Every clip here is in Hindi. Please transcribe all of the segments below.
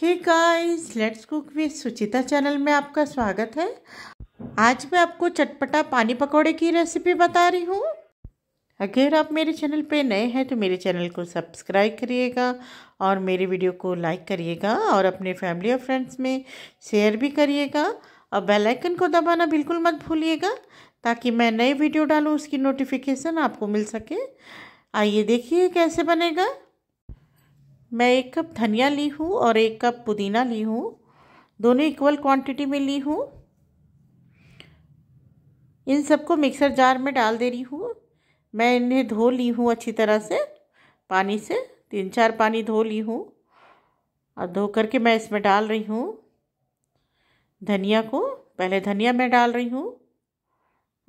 hey guys let's cook with Suchita channel में आपका स्वागत है आज मैं आपको चटपटा पानी पकौड़े की रेसिपी बता रही हूँ अगर आप मेरे चैनल पे नए हैं तो मेरे चैनल को सब्सक्राइब करिएगा और मेरे वीडियो को लाइक करिएगा और अपने फैमिली और फ्रेंड्स में शेयर भी करिएगा और बेल आइकन को दबाना बिल्कुल मत भूलिएगा ताकि मैं नए वीडियो डालूँ उसकी नोटिफिकेशन आपको मिल सके आइए देखिए कैसे बनेगा मैं एक कप धनिया ली हूँ और एक कप पुदीना ली हूँ दोनों इक्वल क्वांटिटी में ली हूँ इन सबको मिक्सर जार में डाल दे रही हूँ मैं इन्हें धो ली हूँ अच्छी तरह से पानी से तीन चार पानी धो ली हूँ और धो करके मैं इसमें डाल रही हूँ धनिया को पहले धनिया मैं डाल रही हूँ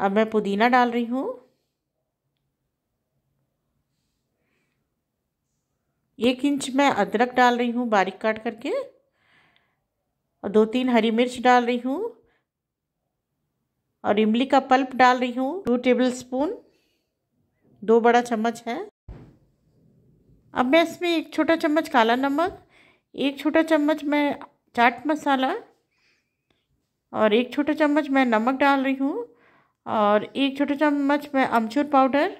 अब मैं पुदीना डाल रही हूँ एक इंच मैं अदरक डाल रही हूँ बारीक काट करके और दो तीन हरी मिर्च डाल रही हूँ और इमली का पल्प डाल रही हूँ टू टेबल स्पून दो बड़ा चम्मच है अब मैं इसमें एक छोटा चम्मच काला नमक एक छोटा चम्मच मैं चाट मसाला और एक छोटा चम्मच मैं नमक डाल रही हूँ और एक छोटा चम्मच मैं अमचूर पाउडर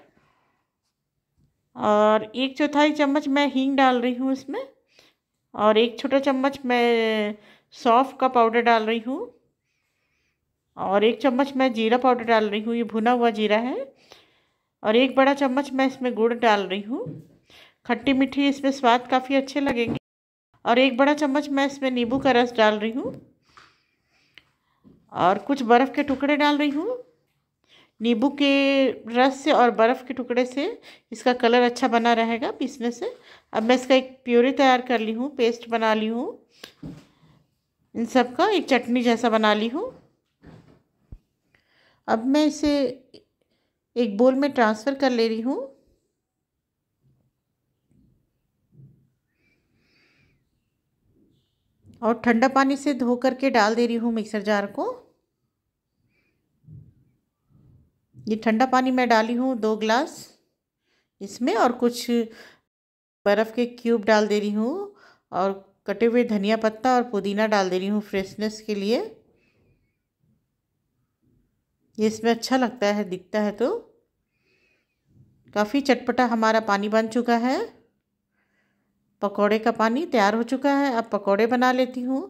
और एक चौथाई चम्मच मैं हींग डाल रही हूँ इसमें और एक छोटा चम्मच मैं सौंफ का पाउडर डाल रही हूँ और एक चम्मच मैं जीरा पाउडर डाल रही हूँ ये भुना हुआ जीरा है और एक बड़ा चम्मच मैं इसमें गुड़ डाल रही हूँ खट्टी मीठी इसमें स्वाद काफ़ी अच्छे लगेंगे और एक बड़ा चम्मच मैं इसमें नींबू का रस डाल रही हूँ और कुछ बर्फ़ के टुकड़े डाल रही हूँ नींबू के रस से और बर्फ़ के टुकड़े से इसका कलर अच्छा बना रहेगा पीसने से अब मैं इसका एक प्योरी तैयार कर ली हूँ पेस्ट बना ली हूँ इन सब का एक चटनी जैसा बना ली हूँ अब मैं इसे एक बोल में ट्रांसफ़र कर ले रही हूँ और ठंडा पानी से धो करके डाल दे रही हूँ मिक्सर जार को ये ठंडा पानी मैं डाली हूँ दो ग्लास इसमें और कुछ बर्फ़ के क्यूब डाल दे रही हूँ और कटे हुए धनिया पत्ता और पुदीना डाल दे रही हूँ फ्रेशनेस के लिए ये इसमें अच्छा लगता है दिखता है तो काफ़ी चटपटा हमारा पानी बन चुका है पकोड़े का पानी तैयार हो चुका है अब पकोड़े बना लेती हूँ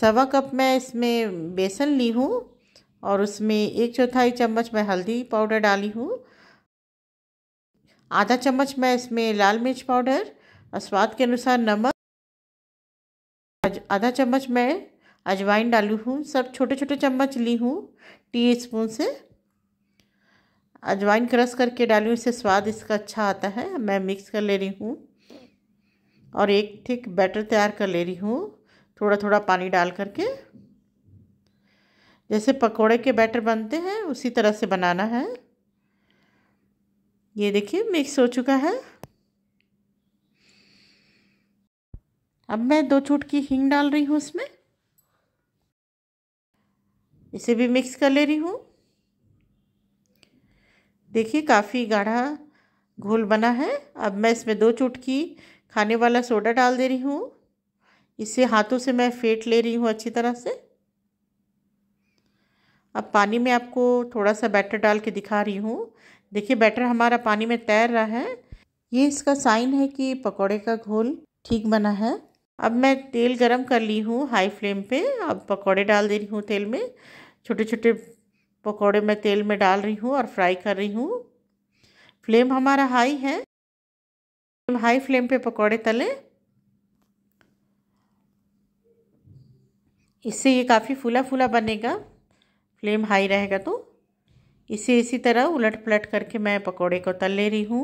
सवा कप मैं इसमें बेसन ली हूँ और उसमें एक चौथाई चम्मच मैं हल्दी पाउडर डाली हूँ आधा चम्मच मैं इसमें लाल मिर्च पाउडर और स्वाद के अनुसार नमक आधा चम्मच मैं अजवाइन डाली हूँ सब छोटे छोटे चम्मच ली हूँ टी स्पून से अजवाइन क्रश करके डाली हूँ इससे स्वाद इसका अच्छा आता है मैं मिक्स कर ले रही हूँ और एक ठीक बैटर तैयार कर ले रही हूँ थोड़ा थोड़ा पानी डाल करके जैसे पकोड़े के बैटर बनते हैं उसी तरह से बनाना है ये देखिए मिक्स हो चुका है अब मैं दो चुटकी हींग डाल रही हूँ उसमें इसे भी मिक्स कर ले रही हूँ देखिए काफ़ी गाढ़ा घोल बना है अब मैं इसमें दो चुटकी खाने वाला सोडा डाल दे रही हूँ इसे हाथों से मैं फेंट ले रही हूँ अच्छी तरह से अब पानी में आपको थोड़ा सा बैटर डाल के दिखा रही हूँ देखिए बैटर हमारा पानी में तैर रहा है ये इसका साइन है कि पकौड़े का घोल ठीक बना है अब मैं तेल गरम कर ली हूँ हाई फ्लेम पे अब पकौड़े डाल दे रही हूँ तेल में छोटे छोटे पकौड़े मैं तेल में डाल रही हूँ और फ्राई कर रही हूँ फ्लेम हमारा हाई है हाई फ्लेम पे पकौड़े तले इससे ये काफ़ी फूला फूला बनेगा फ्लेम हाई रहेगा तो इसे इसी तरह उलट पलट करके मैं पकोड़े को तल ले रही हूँ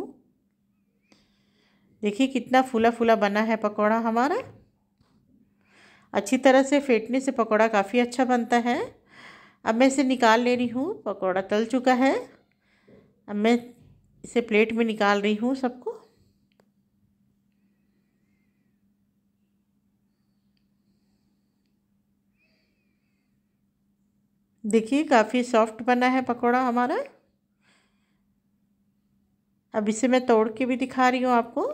देखिए कितना फूला फूला बना है पकोड़ा हमारा अच्छी तरह से फेंटने से पकोड़ा काफ़ी अच्छा बनता है अब मैं इसे निकाल ले रही हूँ पकोड़ा तल चुका है अब मैं इसे प्लेट में निकाल रही हूँ सबको देखिए काफ़ी सॉफ्ट बना है पकोड़ा हमारा अब इसे मैं तोड़ के भी दिखा रही हूँ आपको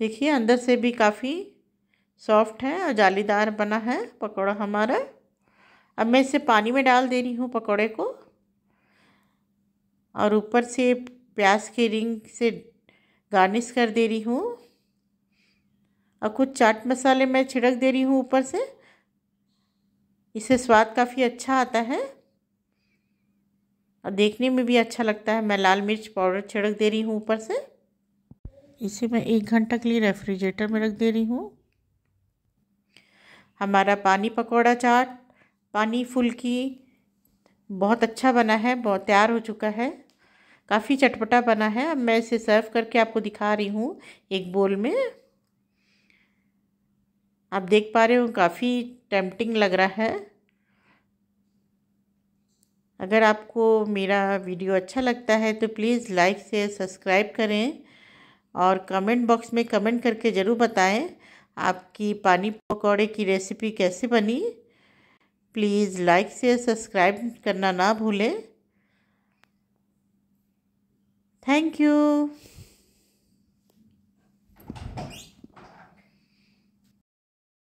देखिए अंदर से भी काफ़ी सॉफ्ट है और जालीदार बना है पकोड़ा हमारा अब मैं इसे पानी में डाल दे रही हूँ पकोड़े को और ऊपर से प्याज के रिंग से गार्निश कर दे रही हूँ और कुछ चाट मसाले मैं छिड़क दे रही हूँ ऊपर से इससे स्वाद काफ़ी अच्छा आता है और देखने में भी अच्छा लगता है मैं लाल मिर्च पाउडर छिड़क दे रही हूँ ऊपर से इसे मैं एक घंटा के लिए रेफ्रिजरेटर में रख दे रही हूँ हमारा पानी पकौड़ा चाट पानी फुल्की बहुत अच्छा बना है बहुत तैयार हो चुका है काफ़ी चटपटा बना है अब मैं इसे सर्व करके आपको दिखा रही हूँ एक बोल में आप देख पा रहे हो काफ़ी टेम्पटिंग लग रहा है अगर आपको मेरा वीडियो अच्छा लगता है तो प्लीज़ लाइक से सब्सक्राइब करें और कमेंट बॉक्स में कमेंट करके ज़रूर बताएं आपकी पानी पकौड़े की रेसिपी कैसे बनी प्लीज़ लाइक से सब्सक्राइब करना ना भूलें थैंक यू